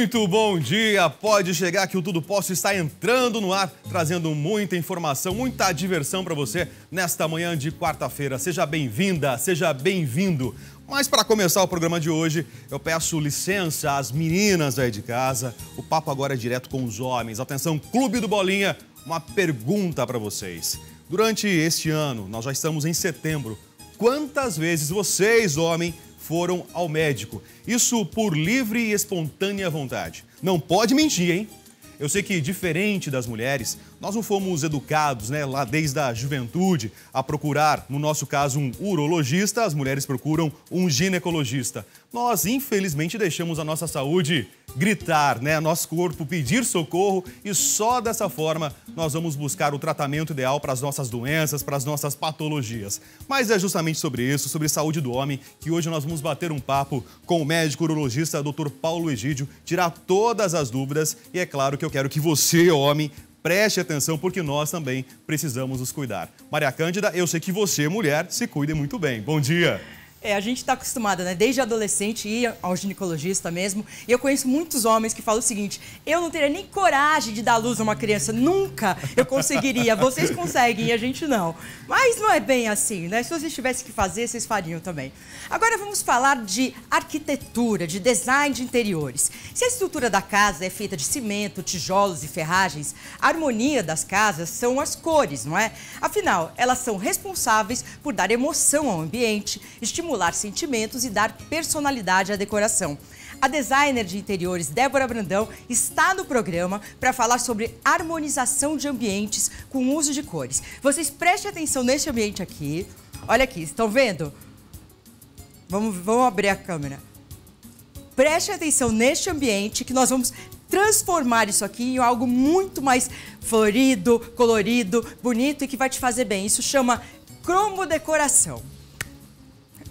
Muito bom dia! Pode chegar que o Tudo Posso está entrando no ar, trazendo muita informação, muita diversão para você nesta manhã de quarta-feira. Seja bem-vinda, seja bem-vindo. Mas para começar o programa de hoje, eu peço licença às meninas aí de casa. O papo agora é direto com os homens. Atenção, Clube do Bolinha, uma pergunta para vocês. Durante este ano, nós já estamos em setembro, quantas vezes vocês, homem, foram ao médico. Isso por livre e espontânea vontade. Não pode mentir, hein? Eu sei que, diferente das mulheres, nós não fomos educados, né, lá desde a juventude, a procurar, no nosso caso, um urologista, as mulheres procuram um ginecologista. Nós, infelizmente, deixamos a nossa saúde gritar, né, nosso corpo pedir socorro e só dessa forma nós vamos buscar o tratamento ideal para as nossas doenças, para as nossas patologias. Mas é justamente sobre isso, sobre saúde do homem, que hoje nós vamos bater um papo com o médico urologista Dr. Paulo Egídio, tirar todas as dúvidas e é claro que eu quero que você, homem, Preste atenção porque nós também precisamos nos cuidar. Maria Cândida, eu sei que você, mulher, se cuide muito bem. Bom dia. É, a gente está acostumada, né? Desde adolescente ir ao ginecologista mesmo. E eu conheço muitos homens que falam o seguinte: eu não teria nem coragem de dar luz a uma criança, nunca eu conseguiria. Vocês conseguem e a gente não. Mas não é bem assim, né? Se vocês tivessem que fazer, vocês fariam também. Agora vamos falar de arquitetura, de design de interiores. Se a estrutura da casa é feita de cimento, tijolos e ferragens, a harmonia das casas são as cores, não é? Afinal, elas são responsáveis por dar emoção ao ambiente, estimular estimular sentimentos e dar personalidade à decoração. A designer de interiores Débora Brandão está no programa para falar sobre harmonização de ambientes com uso de cores. Vocês prestem atenção neste ambiente aqui. Olha aqui, estão vendo? Vamos, vamos abrir a câmera. Preste atenção neste ambiente que nós vamos transformar isso aqui em algo muito mais florido, colorido, bonito e que vai te fazer bem. Isso chama cromo decoração.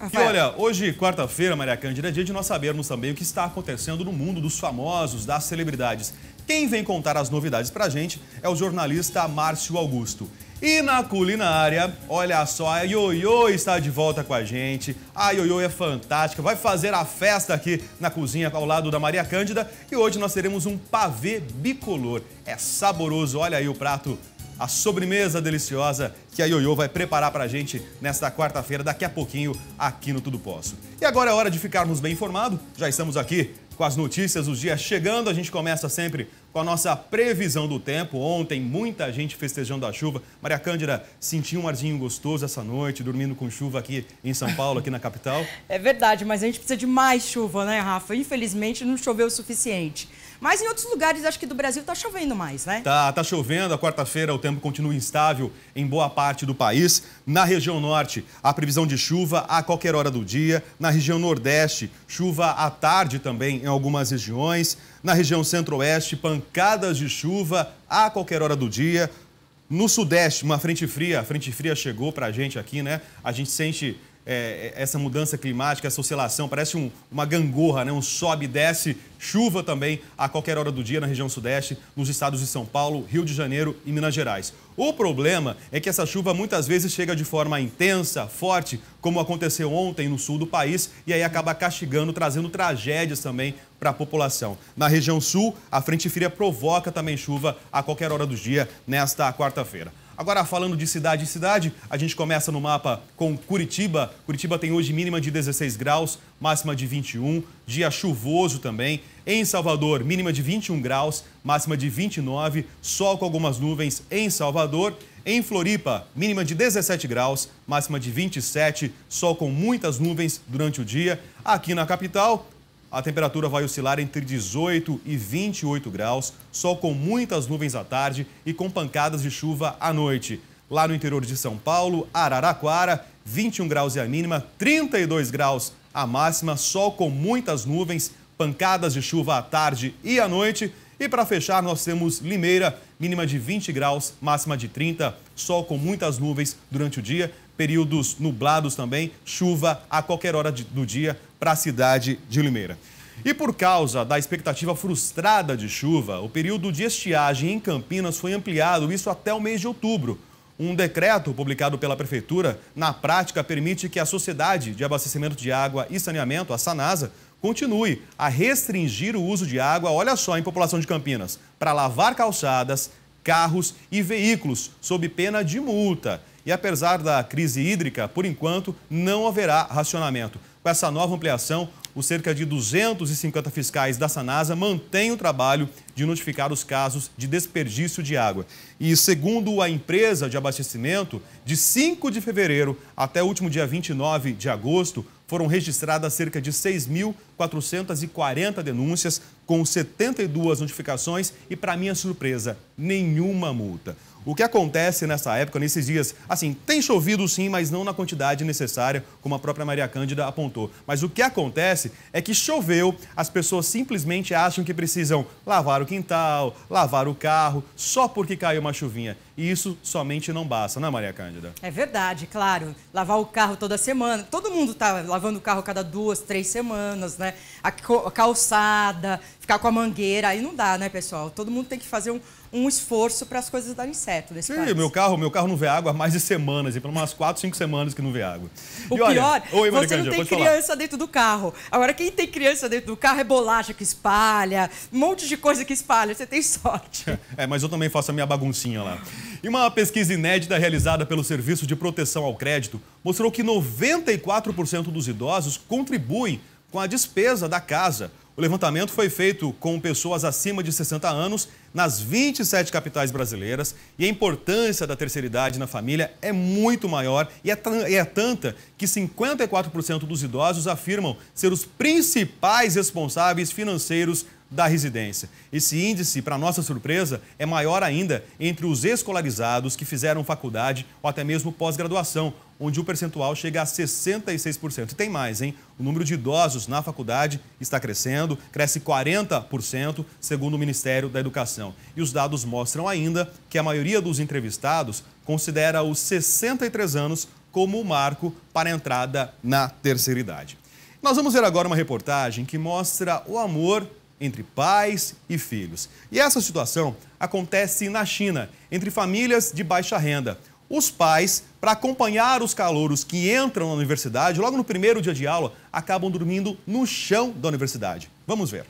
Rafael. Ah, e olha, hoje, quarta-feira, Maria Cândida, é dia de nós sabermos também o que está acontecendo no mundo dos famosos, das celebridades. Quem vem contar as novidades pra gente é o jornalista Márcio Augusto. E na culinária, olha só, a Ioiô está de volta com a gente. A Ioiô é fantástica, vai fazer a festa aqui na cozinha ao lado da Maria Cândida. E hoje nós teremos um pavê bicolor. É saboroso, olha aí o prato a sobremesa deliciosa que a Ioiô vai preparar para a gente nesta quarta-feira, daqui a pouquinho, aqui no Tudo Posso. E agora é hora de ficarmos bem informados, já estamos aqui com as notícias os dias chegando. A gente começa sempre com a nossa previsão do tempo. Ontem, muita gente festejando a chuva. Maria Cândida sentiu um arzinho gostoso essa noite, dormindo com chuva aqui em São Paulo, aqui na capital. É verdade, mas a gente precisa de mais chuva, né, Rafa? Infelizmente, não choveu o suficiente. Mas em outros lugares, acho que do Brasil, está chovendo mais, né? Tá, tá chovendo. A quarta-feira o tempo continua instável em boa parte do país. Na região norte, a previsão de chuva a qualquer hora do dia. Na região nordeste, chuva à tarde também em algumas regiões. Na região centro-oeste, pancadas de chuva a qualquer hora do dia. No Sudeste, uma frente fria, a frente fria chegou para a gente aqui, né? A gente sente é, é, essa mudança climática, essa oscilação, parece um, uma gangorra, né? um sobe e desce, chuva também a qualquer hora do dia na região sudeste, nos estados de São Paulo, Rio de Janeiro e Minas Gerais. O problema é que essa chuva muitas vezes chega de forma intensa, forte, como aconteceu ontem no sul do país, e aí acaba castigando, trazendo tragédias também para a população. Na região sul, a frente fria provoca também chuva a qualquer hora do dia nesta quarta-feira. Agora, falando de cidade em cidade, a gente começa no mapa com Curitiba. Curitiba tem hoje mínima de 16 graus, máxima de 21, dia chuvoso também. Em Salvador, mínima de 21 graus, máxima de 29, sol com algumas nuvens em Salvador. Em Floripa, mínima de 17 graus, máxima de 27, sol com muitas nuvens durante o dia. Aqui na capital, a temperatura vai oscilar entre 18 e 28 graus, sol com muitas nuvens à tarde e com pancadas de chuva à noite. Lá no interior de São Paulo, Araraquara, 21 graus é a mínima, 32 graus a máxima, sol com muitas nuvens, pancadas de chuva à tarde e à noite. E para fechar, nós temos Limeira, mínima de 20 graus, máxima de 30, sol com muitas nuvens durante o dia, períodos nublados também, chuva a qualquer hora do dia para a cidade de Limeira. E por causa da expectativa frustrada de chuva, o período de estiagem em Campinas foi ampliado, isso até o mês de outubro. Um decreto publicado pela Prefeitura, na prática, permite que a Sociedade de Abastecimento de Água e Saneamento, a SANASA, continue a restringir o uso de água, olha só, em população de Campinas, para lavar calçadas, carros e veículos, sob pena de multa. E apesar da crise hídrica, por enquanto, não haverá racionamento. Com essa nova ampliação, os cerca de 250 fiscais da Sanasa mantêm o trabalho de notificar os casos de desperdício de água. E segundo a empresa de abastecimento, de 5 de fevereiro até o último dia 29 de agosto, foram registradas cerca de 6.440 denúncias, com 72 notificações e, para minha surpresa, nenhuma multa. O que acontece nessa época, nesses dias? Assim, tem chovido sim, mas não na quantidade necessária, como a própria Maria Cândida apontou. Mas o que acontece é que choveu, as pessoas simplesmente acham que precisam lavar o quintal, lavar o carro, só porque caiu uma chuvinha. E isso somente não basta, né, Maria Cândida? É verdade, claro. Lavar o carro toda semana. Todo mundo tá lavando o carro cada duas, três semanas, né? A calçada, ficar com a mangueira, aí não dá, né, pessoal? Todo mundo tem que fazer um, um esforço para as coisas darem certo nesse Sim, país. meu carro, meu carro não vê água há mais de semanas, e pelo umas quatro, cinco semanas que não vê água. O e pior, olha... Oi, você não tem criança falar. dentro do carro. Agora, quem tem criança dentro do carro é bolacha que espalha, um monte de coisa que espalha. Você tem sorte. É, mas eu também faço a minha baguncinha lá. E uma pesquisa inédita realizada pelo Serviço de Proteção ao Crédito mostrou que 94% dos idosos contribuem com a despesa da casa. O levantamento foi feito com pessoas acima de 60 anos nas 27 capitais brasileiras e a importância da terceira idade na família é muito maior e é, é tanta que 54% dos idosos afirmam ser os principais responsáveis financeiros da residência. Esse índice, para nossa surpresa, é maior ainda entre os escolarizados que fizeram faculdade ou até mesmo pós-graduação, onde o percentual chega a 66%. E tem mais, hein? O número de idosos na faculdade está crescendo, cresce 40%, segundo o Ministério da Educação. E os dados mostram ainda que a maioria dos entrevistados considera os 63 anos como o marco para a entrada na terceira idade. Nós vamos ver agora uma reportagem que mostra o amor entre pais e filhos. E essa situação acontece na China, entre famílias de baixa renda. Os pais, para acompanhar os calouros que entram na universidade, logo no primeiro dia de aula, acabam dormindo no chão da universidade. Vamos ver.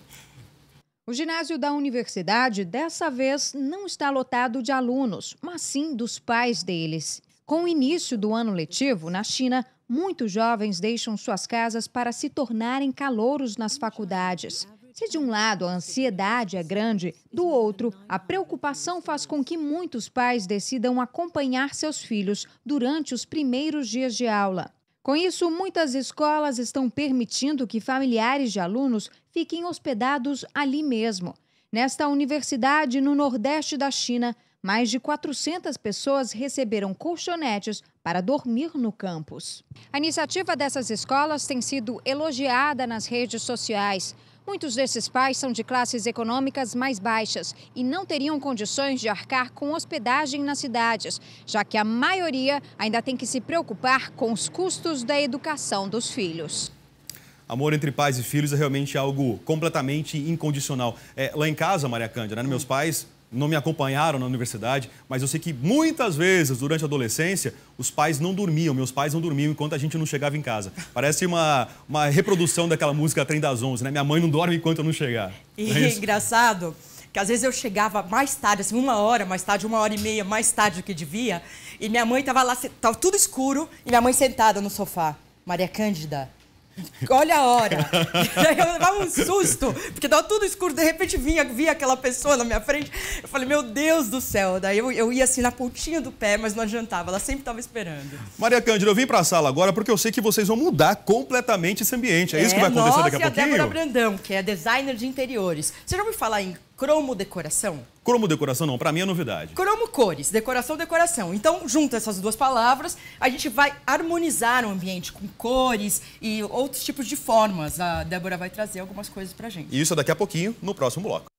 O ginásio da universidade, dessa vez, não está lotado de alunos, mas sim dos pais deles. Com o início do ano letivo, na China, muitos jovens deixam suas casas para se tornarem calouros nas faculdades. Se de um lado a ansiedade é grande, do outro, a preocupação faz com que muitos pais decidam acompanhar seus filhos durante os primeiros dias de aula. Com isso, muitas escolas estão permitindo que familiares de alunos fiquem hospedados ali mesmo. Nesta universidade, no nordeste da China, mais de 400 pessoas receberam colchonetes para dormir no campus. A iniciativa dessas escolas tem sido elogiada nas redes sociais. Muitos desses pais são de classes econômicas mais baixas e não teriam condições de arcar com hospedagem nas cidades, já que a maioria ainda tem que se preocupar com os custos da educação dos filhos. Amor entre pais e filhos é realmente algo completamente incondicional. É, lá em casa, Maria Cândida, né, meus pais não me acompanharam na universidade, mas eu sei que muitas vezes, durante a adolescência, os pais não dormiam, meus pais não dormiam enquanto a gente não chegava em casa. Parece uma, uma reprodução daquela música Trem das Onze, né? Minha mãe não dorme enquanto eu não chegar. E é engraçado que às vezes eu chegava mais tarde, assim, uma hora mais tarde, uma hora e meia mais tarde do que devia, e minha mãe estava lá, estava tudo escuro, e minha mãe sentada no sofá. Maria Cândida, Olha a hora. Daí eu levava um susto, porque tava tudo escuro. De repente vinha, via aquela pessoa na minha frente. Eu falei, meu Deus do céu. Daí eu, eu ia assim na pontinha do pé, mas não adiantava. Ela sempre estava esperando. Maria Cândida, eu vim para a sala agora porque eu sei que vocês vão mudar completamente esse ambiente. É, é isso que é, vai acontecer daqui a pouquinho? e a Débora Brandão, que é designer de interiores. Você já ouviu falar em cromo decoração? Cromo decoração não, para mim é novidade. Cromo cores, decoração decoração. Então, junta essas duas palavras, a gente vai harmonizar o ambiente com cores e outros tipos de formas. A Débora vai trazer algumas coisas pra gente. E isso daqui a pouquinho no próximo bloco.